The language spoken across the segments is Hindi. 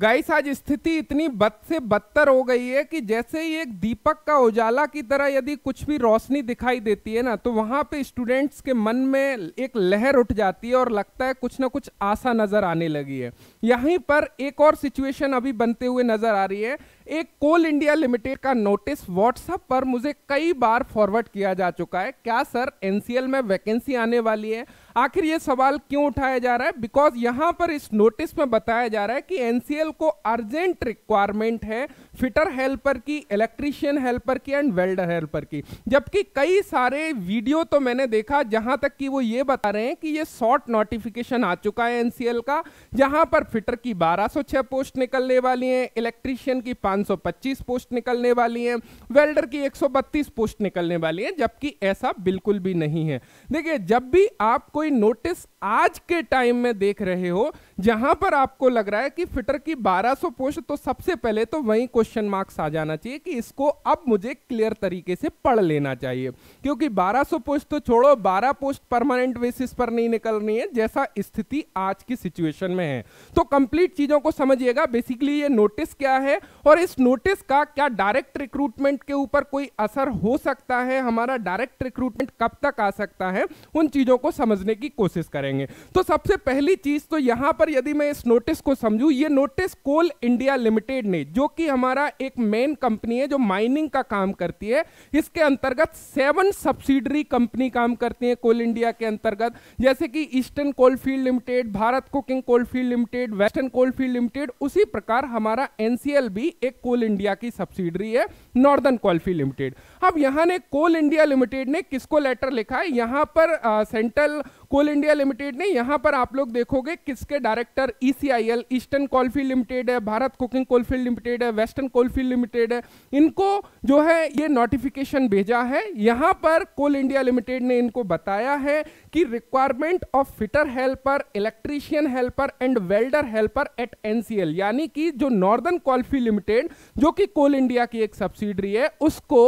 गाइस आज स्थिति इतनी बद से बदतर हो गई है कि जैसे ही एक दीपक का उजाला की तरह यदि कुछ भी रोशनी दिखाई देती है ना तो वहाँ पे स्टूडेंट्स के मन में एक लहर उठ जाती है और लगता है कुछ ना कुछ आशा नज़र आने लगी है यहीं पर एक और सिचुएशन अभी बनते हुए नज़र आ रही है एक कोल इंडिया लिमिटेड का नोटिस व्हाट्सएप पर मुझे कई बार फॉरवर्ड किया जा चुका है क्या सर एनसीएल में वैकेंसी आने वाली है आखिर ये सवाल क्यों उठाया जा रहा है बिकॉज यहाँ पर इस नोटिस में बताया जा रहा है कि एनसीएल को अर्जेंट रिक्वायरमेंट है फिटर हेल्पर की इलेक्ट्रीशियन हेल्पर की एंड वेल्डर हेल्पर की जबकि कई सारे वीडियो तो मैंने देखा जहाँ तक कि वो ये बता रहे हैं कि ये शॉर्ट नोटिफिकेशन आ चुका है एनसीएल का जहाँ पर फिटर की बारह पोस्ट निकलने वाली हैं इलेक्ट्रीशियन की 5 525 पोस्ट निकलने वाली हैं वेल्डर की 132 पोस्ट निकलने वाली हैं जबकि ऐसा बिल्कुल भी नहीं है देखिए जब भी आप कोई नोटिस आज के टाइम में देख रहे हो जहां पर आपको लग रहा है कि फिटर की 1200 पोस्ट तो सबसे पहले तो वही क्वेश्चन मार्क्स आ जाना चाहिए कि इसको अब मुझे क्लियर तरीके से पढ़ लेना चाहिए क्योंकि 1200 पोस्ट तो छोड़ो 12 पोस्ट परमानेंट बेसिस पर नहीं निकलनी है जैसा स्थिति आज की सिचुएशन में है तो कंप्लीट चीजों को समझिएगा बेसिकली ये नोटिस क्या है और इस नोटिस का क्या डायरेक्ट रिक्रूटमेंट के ऊपर कोई असर हो सकता है हमारा डायरेक्ट रिक्रूटमेंट कब तक आ सकता है उन चीज़ों को समझने की कोशिश करेंगे तो सबसे पहली चीज़ तो यहां पर यदि मैं इस नोटिस को समझू ये नोटिस कोल इंडिया लिमिटेड ने जो कि हमारा एक मेन कंपनी है जो माइनिंग का काम करती है इसके अंतर्गत सेवन सब्सिडरी कंपनी काम करती है कोल इंडिया के अंतर्गत जैसे कि Eastern Coalfield Limited Bharat coking Coalfield Limited Western Coalfield Limited उसी प्रकार हमारा एनसीएल भी एक कोल इंडिया की सब्सिडरी है नॉर्दर्न कॉल्फी लिमिटेड अब यहाँ ने कोल इंडिया लिमिटेड ने किसको लेटर लिखा है यहाँ पर सेंट्रल कोल इंडिया लिमिटेड ने यहाँ पर आप लोग देखोगे किसके director ECIL Eastern Coalfield Limited है भारत कुकिंग कोलफील्ड लिमिटेड है वेस्टर्न कोलफील्ड लिमिटेड है इनको जो है ये नोटिफिकेशन भेजा है यहाँ पर कोल इंडिया लिमिटेड ने इनको बताया है कि requirement of fitter helper electrician helper and welder helper at NCL यानी कि जो नॉर्दर्न कोलफील्ड लिमिटेड जो कि कोल इंडिया की एक सब्सिडरी है उसको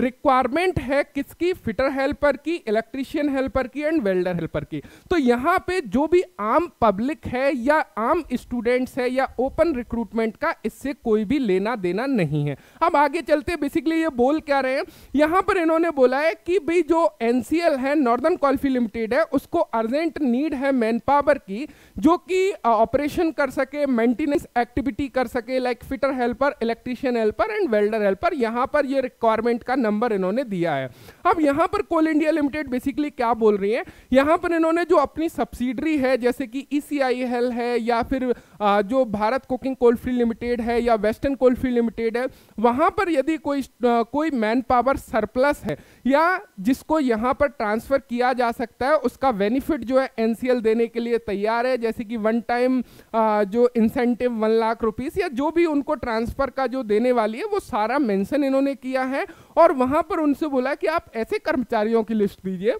रिक्वायरमेंट है किसकी फिटर हेल्पर की इलेक्ट्रिशियन हेल्पर की एंड वेल्डर हेल्पर की तो यहाँ पे जो भी आम पब्लिक है या आम स्टूडेंट्स है या ओपन रिक्रूटमेंट का इससे कोई भी लेना देना नहीं है अब आगे चलते बेसिकली ये बोल क्या रहे हैं यहाँ पर इन्होंने बोला है कि भाई जो एन है नॉर्दर्न कॉल्फी लिमिटेड है उसको अर्जेंट नीड है मैन पावर की जो कि ऑपरेशन कर सके मेंटेनेंस एक्टिविटी कर सके like fitter helper electrician helper and welder helper यहाँ पर ये रिक्वायरमेंट का नंबर इन्होंने दिया है अब यहाँ पर कोल इंडिया लिमिटेड बेसिकली क्या बोल रही है यहाँ पर इन्होंने जो अपनी सब्सिडरी है जैसे कि ई e हेल है या फिर जो भारत कुकिंग फील्ड लिमिटेड है या वेस्टर्न कोल फील्ड लिमिटेड है वहाँ पर यदि कोई कोई मैन पावर सरप्लस है या जिसको यहाँ पर ट्रांसफ़र किया जा सकता है उसका बेनिफिट जो है एनसीएल देने के लिए तैयार है जैसे कि वन टाइम जो इंसेंटिव वन लाख रुपीस या जो भी उनको ट्रांसफ़र का जो देने वाली है वो सारा मेंशन इन्होंने किया है और वहां पर उनसे बोला कि आप ऐसे कर्मचारियों की लिस्ट दीजिए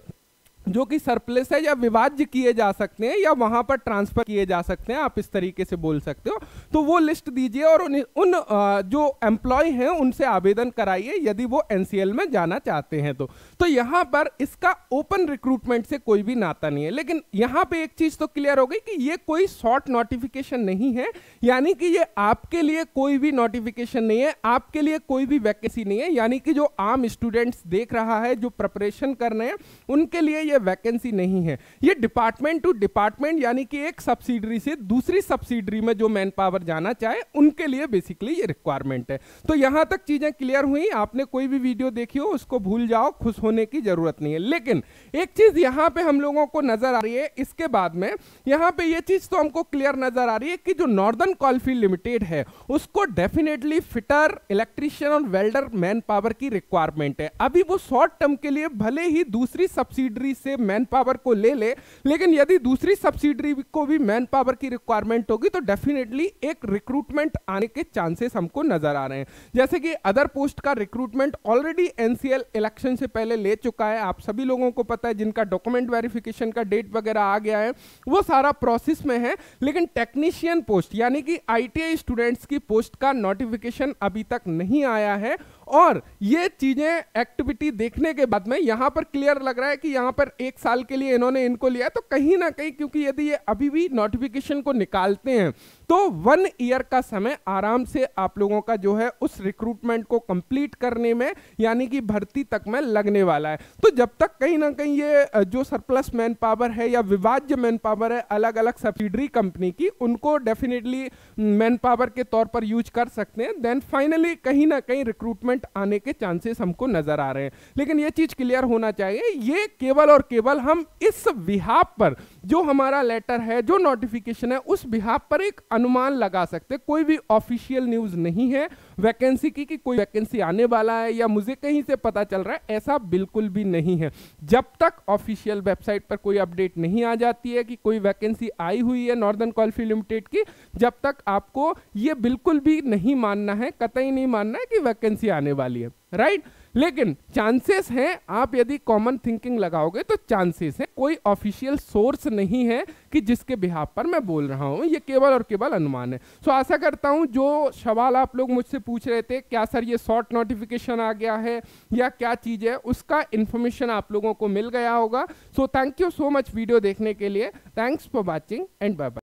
जो कि सरप्लस है या विभाज्य किए जा सकते हैं या वहां पर ट्रांसफर किए जा सकते हैं आप इस तरीके से बोल सकते हो तो वो लिस्ट दीजिए और उन, उन जो एम्प्लॉय हैं उनसे आवेदन कराइए यदि वो एनसीएल में जाना चाहते हैं तो, तो यहाँ पर इसका ओपन रिक्रूटमेंट से कोई भी नाता नहीं है लेकिन यहाँ पर एक चीज़ तो क्लियर हो गई कि ये कोई शॉर्ट नोटिफिकेशन नहीं है यानी कि ये आपके लिए कोई भी नोटिफिकेशन नहीं है आपके लिए कोई भी वैकेंसी नहीं है यानी कि जो आम स्टूडेंट्स देख रहा है जो प्रिपरेशन कर रहे हैं उनके लिए ये है वैकेंसी नहीं है ये डिपार्टमेंट टू डिपार्टमेंट यानी कि एक सब्सिडरी से दूसरी सब्सिडरी में जो मैन पावर जाना चाहे उनके लिए बेसिकली ये रिक्वायरमेंट है तो यहाँ तक चीज़ें क्लियर हुई आपने कोई भी वीडियो देखी हो उसको भूल जाओ खुश होने की ज़रूरत नहीं है लेकिन एक चीज़ यहाँ पर हम लोगों को नज़र आ रही है इसके बाद में यहाँ पर यह चीज़ तो हमको क्लियर नज़र आ रही है कि जो नॉर्दर्न कॉलफील्ड लिमिटेड है उसको डेफिनेटली फिटर इलेक्ट्रीशियन और वेल्डर मैन पावर की रिक्वायरमेंट है अभी वो शॉर्ट टर्म के लिए भले ही दूसरी सब्सिडरी से मैन पावर को ले ले लेकिन यदि दूसरी सब्सिडरी को भी मैन पावर की रिक्वायरमेंट होगी तो डेफिनेटली एक रिक्रूटमेंट आने के चांसेस हमको नजर आ रहे हैं जैसे कि अदर पोस्ट का रिक्रूटमेंट ऑलरेडी एनसीएल इलेक्शन से पहले ले चुका है आप सभी लोगों को पता है जिनका डॉक्यूमेंट वेरिफिकेशन का डेट वगैरह आ गया है वो सारा प्रोसेस में है लेकिन टेक्नीशियन पोस्ट यानी कि आईटीआई स्टूडेंट्स की पोस्ट का नोटिफिकेशन अभी तक नहीं आया है और ये चीजें एक्टिविटी देखने के बाद में यहां पर क्लियर लग रहा है कि यहां पर एक साल के लिए इन्होंने इनको लिया तो कहीं ना कहीं क्योंकि यदि ये अभी भी नोटिफिकेशन को निकालते हैं तो वन ईयर का समय आराम से आप लोगों का जो है उस रिक्रूटमेंट को कंप्लीट करने में यानी कि भर्ती तक में लगने वाला है तो जब तक कहीं ना कहीं ये जो सरप्लस मैन पावर है या विभाज्य मैन पावर है अलग अलग सब्सिडरी कंपनी की उनको डेफिनेटली मैन पावर के तौर पर यूज कर सकते हैं देन फाइनली कहीं ना कहीं रिक्रूटमेंट आने के चांसेस हमको नजर आ रहे हैं लेकिन ये चीज़ क्लियर होना चाहिए ये केवल और केवल हम इस विहाप पर जो हमारा लेटर है जो नोटिफिकेशन है उस बिहाब पर एक अनुमान लगा सकते हैं कोई भी ऑफिशियल न्यूज़ नहीं है वैकेंसी की कि कोई वैकेंसी आने वाला है या मुझे कहीं से पता चल रहा है ऐसा बिल्कुल भी नहीं है जब तक ऑफिशियल वेबसाइट पर कोई अपडेट नहीं आ जाती है कि कोई वैकेंसी आई हुई है नॉर्दर्न कॉल्फी लिमिटेड की जब तक आपको ये बिल्कुल भी नहीं मानना है कतई नहीं मानना है कि वैकेंसी आने वाली है राइट right? लेकिन चांसेस हैं आप यदि कॉमन थिंकिंग लगाओगे तो चांसेस है कोई ऑफिशियल सोर्स नहीं है कि जिसके बिहाब पर मैं बोल रहा हूँ ये केवल और केवल अनुमान है सो so, आशा करता हूँ जो सवाल आप लोग मुझसे पूछ रहे थे क्या सर ये शॉर्ट नोटिफिकेशन आ गया है या क्या चीज़ है उसका इन्फॉर्मेशन आप लोगों को मिल गया होगा so thank you so much video देखने के लिए thanks for watching and bye